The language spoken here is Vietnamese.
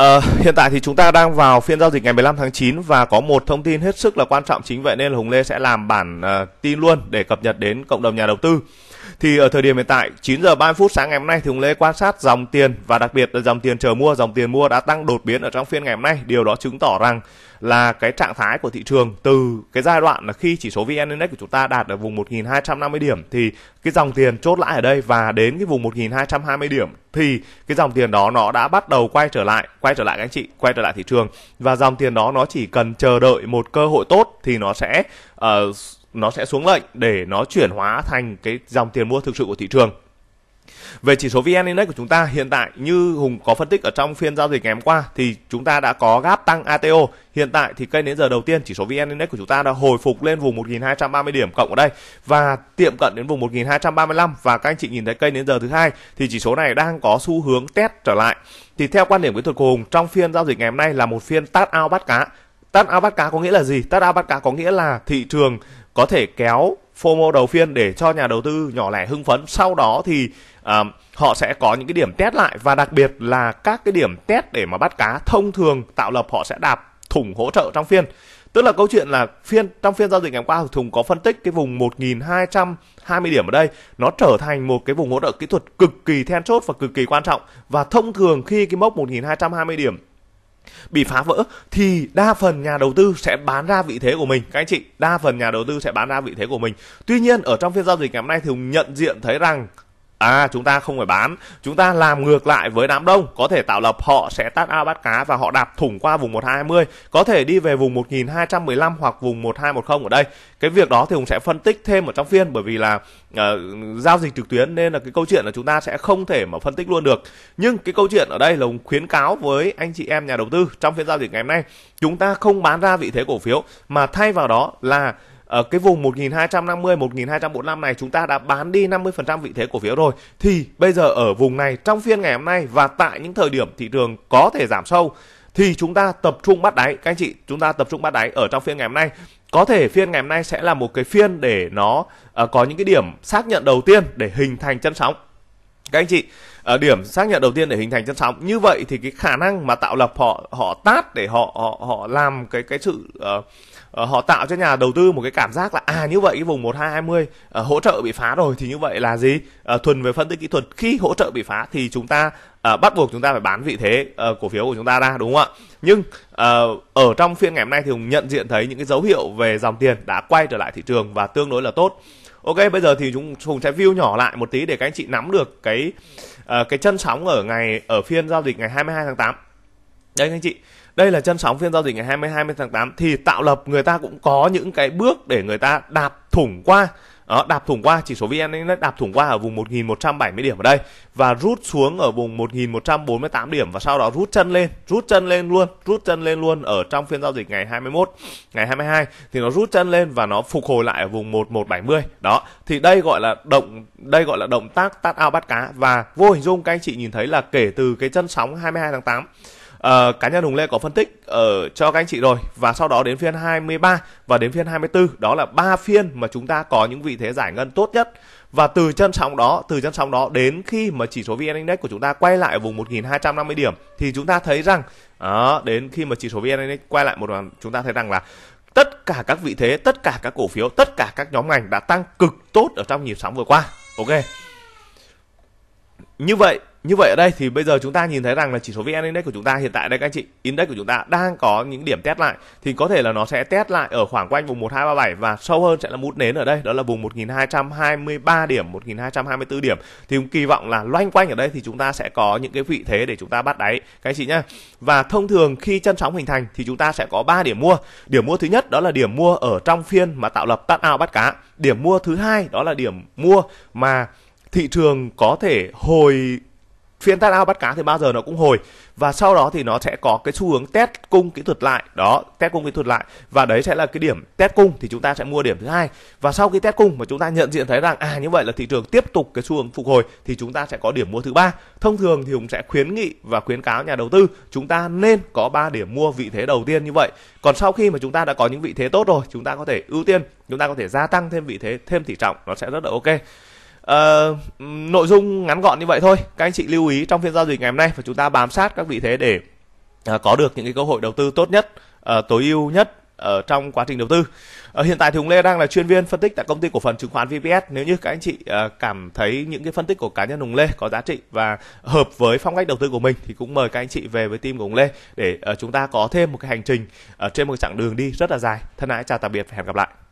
À, hiện tại thì chúng ta đang vào phiên giao dịch ngày 15 tháng 9 và có một thông tin hết sức là quan trọng chính vậy nên là Hùng Lê sẽ làm bản uh, tin luôn để cập nhật đến cộng đồng nhà đầu tư. Thì ở thời điểm hiện tại 9 giờ 30 phút sáng ngày hôm nay thì Hùng Lê quan sát dòng tiền và đặc biệt là dòng tiền chờ mua, dòng tiền mua đã tăng đột biến ở trong phiên ngày hôm nay. Điều đó chứng tỏ rằng là cái trạng thái của thị trường từ cái giai đoạn là khi chỉ số VN Index của chúng ta đạt ở vùng 1250 điểm thì cái dòng tiền chốt lại ở đây và đến cái vùng 1220 điểm thì cái dòng tiền đó nó đã bắt đầu quay trở lại, quay trở lại các anh chị, quay trở lại thị trường và dòng tiền đó nó chỉ cần chờ đợi một cơ hội tốt thì nó sẽ uh, nó sẽ xuống lệnh để nó chuyển hóa thành cái dòng tiền mua thực sự của thị trường. Về chỉ số VN Index của chúng ta hiện tại như Hùng có phân tích ở trong phiên giao dịch ngày hôm qua thì chúng ta đã có gáp tăng ATO. Hiện tại thì cây đến giờ đầu tiên chỉ số VN Index của chúng ta đã hồi phục lên vùng 1230 điểm cộng ở đây và tiệm cận đến vùng 1235 và các anh chị nhìn thấy cây đến giờ thứ hai thì chỉ số này đang có xu hướng test trở lại. Thì theo quan điểm kỹ thuật của Hùng trong phiên giao dịch ngày hôm nay là một phiên tát ao bắt cá Tắt ao bắt cá có nghĩa là gì? Tắt ao bắt cá có nghĩa là thị trường có thể kéo FOMO đầu phiên để cho nhà đầu tư nhỏ lẻ hưng phấn sau đó thì uh, họ sẽ có những cái điểm test lại và đặc biệt là các cái điểm test để mà bắt cá thông thường tạo lập họ sẽ đạp thủng hỗ trợ trong phiên tức là câu chuyện là phiên trong phiên giao dịch ngày qua Thùng có phân tích cái vùng 1.220 điểm ở đây nó trở thành một cái vùng hỗ trợ kỹ thuật cực kỳ then chốt và cực kỳ quan trọng và thông thường khi cái mốc 1.220 điểm bị phá vỡ thì đa phần nhà đầu tư sẽ bán ra vị thế của mình các anh chị đa phần nhà đầu tư sẽ bán ra vị thế của mình tuy nhiên ở trong phiên giao dịch ngày hôm nay thì hùng nhận diện thấy rằng À chúng ta không phải bán, chúng ta làm ngược lại với đám đông, có thể tạo lập họ sẽ tát ao bắt cá và họ đạp thủng qua vùng 1220, có thể đi về vùng 1215 hoặc vùng 1210 ở đây. Cái việc đó thì Hùng sẽ phân tích thêm ở trong phiên bởi vì là uh, giao dịch trực tuyến nên là cái câu chuyện là chúng ta sẽ không thể mà phân tích luôn được. Nhưng cái câu chuyện ở đây là Hùng khuyến cáo với anh chị em nhà đầu tư trong phiên giao dịch ngày hôm nay, chúng ta không bán ra vị thế cổ phiếu mà thay vào đó là ở cái vùng 1250 1245 này chúng ta đã bán đi 50% vị thế cổ phiếu rồi thì bây giờ ở vùng này trong phiên ngày hôm nay và tại những thời điểm thị trường có thể giảm sâu thì chúng ta tập trung bắt đáy các anh chị chúng ta tập trung bắt đáy ở trong phiên ngày hôm nay có thể phiên ngày hôm nay sẽ là một cái phiên để nó uh, có những cái điểm xác nhận đầu tiên để hình thành chân sóng các anh chị ở ờ, điểm xác nhận đầu tiên để hình thành chân sóng như vậy thì cái khả năng mà tạo lập họ họ tát để họ họ họ làm cái cái sự uh, họ tạo cho nhà đầu tư một cái cảm giác là à như vậy cái vùng một hai mươi hỗ trợ bị phá rồi thì như vậy là gì uh, thuần về phân tích kỹ thuật khi hỗ trợ bị phá thì chúng ta uh, bắt buộc chúng ta phải bán vị thế uh, cổ phiếu của chúng ta ra đúng không ạ nhưng uh, ở trong phiên ngày hôm nay thì hùng nhận diện thấy những cái dấu hiệu về dòng tiền đã quay trở lại thị trường và tương đối là tốt ok bây giờ thì chúng hùng sẽ view nhỏ lại một tí để các anh chị nắm được cái uh, cái chân sóng ở ngày ở phiên giao dịch ngày 22 tháng 8 đấy anh chị đây là chân sóng phiên giao dịch ngày 20 20 tháng 8 thì tạo lập người ta cũng có những cái bước để người ta đạp thủng qua đó, đạp thủng qua chỉ số VN Index đạp thủng qua ở vùng 1170 điểm ở đây và rút xuống ở vùng 1148 điểm và sau đó rút chân lên, rút chân lên luôn, rút chân lên luôn ở trong phiên giao dịch ngày 21, ngày 22 thì nó rút chân lên và nó phục hồi lại ở vùng 1170. Đó, thì đây gọi là động đây gọi là động tác tát ao bắt cá và vô hình dung các anh chị nhìn thấy là kể từ cái chân sóng 22 tháng 8 Ờ, cá nhân Hùng Lê có phân tích ở ờ, cho các anh chị rồi và sau đó đến phiên 23 và đến phiên 24 đó là ba phiên mà chúng ta có những vị thế giải ngân tốt nhất và từ chân sóng đó từ chân sóng đó đến khi mà chỉ số VN Index của chúng ta quay lại ở vùng 1250 điểm thì chúng ta thấy rằng đó, ờ, đến khi mà chỉ số VN Index quay lại một đoạn chúng ta thấy rằng là tất cả các vị thế, tất cả các cổ phiếu, tất cả các nhóm ngành đã tăng cực tốt ở trong nhịp sóng vừa qua. Ok. Như vậy như vậy ở đây thì bây giờ chúng ta nhìn thấy rằng là chỉ số VN Index của chúng ta hiện tại đây các anh chị, index của chúng ta đang có những điểm test lại thì có thể là nó sẽ test lại ở khoảng quanh vùng 1237 và sâu hơn sẽ là mút nến ở đây, đó là vùng 1223 điểm, 1224 điểm. Thì cũng kỳ vọng là loanh quanh ở đây thì chúng ta sẽ có những cái vị thế để chúng ta bắt đáy các anh chị nhá. Và thông thường khi chân sóng hình thành thì chúng ta sẽ có 3 điểm mua. Điểm mua thứ nhất đó là điểm mua ở trong phiên mà tạo lập tắt ao bắt cá. Điểm mua thứ hai đó là điểm mua mà thị trường có thể hồi phiên test out bắt cá thì bao giờ nó cũng hồi và sau đó thì nó sẽ có cái xu hướng test cung kỹ thuật lại đó test cung kỹ thuật lại và đấy sẽ là cái điểm test cung thì chúng ta sẽ mua điểm thứ hai và sau khi test cung mà chúng ta nhận diện thấy rằng à như vậy là thị trường tiếp tục cái xu hướng phục hồi thì chúng ta sẽ có điểm mua thứ ba thông thường thì hùng sẽ khuyến nghị và khuyến cáo nhà đầu tư chúng ta nên có 3 điểm mua vị thế đầu tiên như vậy còn sau khi mà chúng ta đã có những vị thế tốt rồi chúng ta có thể ưu tiên chúng ta có thể gia tăng thêm vị thế thêm tỷ trọng nó sẽ rất là ok Uh, nội dung ngắn gọn như vậy thôi các anh chị lưu ý trong phiên giao dịch ngày hôm nay và chúng ta bám sát các vị thế để uh, có được những cái cơ hội đầu tư tốt nhất uh, tối ưu nhất ở trong quá trình đầu tư uh, hiện tại thì hùng lê đang là chuyên viên phân tích tại công ty cổ phần chứng khoán vps nếu như các anh chị cảm thấy những cái phân tích của cá nhân hùng lê có giá trị và hợp với phong cách đầu tư của mình thì cũng mời các anh chị về với team của hùng lê để chúng ta có thêm một cái hành trình trên một chặng đường đi rất là dài thân ái chào tạm biệt và hẹn gặp lại